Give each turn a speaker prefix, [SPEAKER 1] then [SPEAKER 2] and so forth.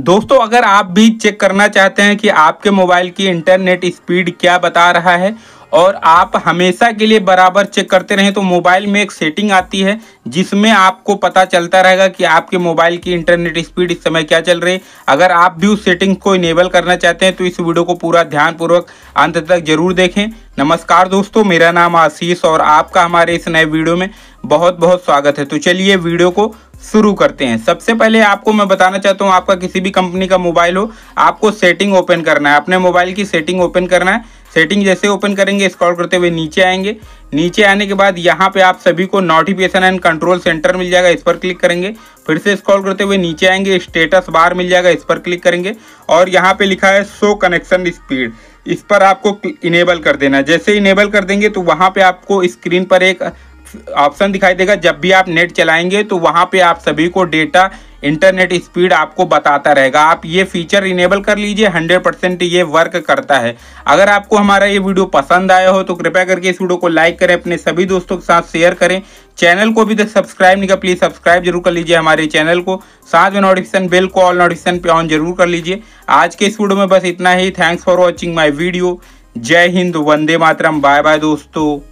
[SPEAKER 1] दोस्तों अगर आप भी चेक करना चाहते हैं कि आपके मोबाइल की इंटरनेट स्पीड क्या बता रहा है और आप हमेशा के लिए बराबर चेक करते रहें तो मोबाइल में एक सेटिंग आती है जिसमें आपको पता चलता रहेगा कि आपके मोबाइल की इंटरनेट स्पीड इस समय क्या चल रही है अगर आप भी उस सेटिंग को इनेबल करना चाहते हैं तो इस वीडियो को पूरा ध्यानपूर्वक अंत तक जरूर देखें नमस्कार दोस्तों मेरा नाम आशीष और आपका हमारे इस नए वीडियो में बहुत बहुत स्वागत है तो चलिए वीडियो को शुरू करते हैं सबसे पहले आपको मैं बताना चाहता हूँ आपका किसी भी कंपनी का मोबाइल हो आपको सेटिंग ओपन करना है अपने मोबाइल की सेटिंग ओपन करना है सेटिंग जैसे ओपन करेंगे स्क्रॉल करते हुए नीचे आएंगे नीचे आने के बाद यहाँ पे आप सभी को नोटिफिकेशन एंड कंट्रोल सेंटर मिल जाएगा इस पर क्लिक करेंगे फिर से स्क्रॉल करते हुए नीचे आएंगे स्टेटस बार मिल जाएगा इस पर क्लिक करेंगे और यहाँ पे लिखा है शो कनेक्शन स्पीड इस पर आपको इनेबल कर देना जैसे इनेबल कर देंगे तो वहाँ पर आपको स्क्रीन पर एक ऑप्शन दिखाई देगा जब भी आप नेट चलाएंगे तो वहाँ पे आप सभी को डेटा इंटरनेट स्पीड आपको बताता रहेगा आप ये फीचर इनेबल कर लीजिए 100 परसेंट ये वर्क करता है अगर आपको हमारा ये वीडियो पसंद आया हो तो कृपया करके इस वीडियो को लाइक करें अपने सभी दोस्तों के साथ शेयर करें चैनल को भी तो सब्सक्राइब नहीं कर प्लीज़ सब्सक्राइब जरूर कर लीजिए हमारे चैनल को साथ में नोटिफिकेशन बिल को ऑल नोटिफिकेशन पे ऑन जरूर कर लीजिए आज के इस वीडियो में बस इतना ही thanks for watching my video जय हिंद वंदे मातरम बाय बाय दोस्तों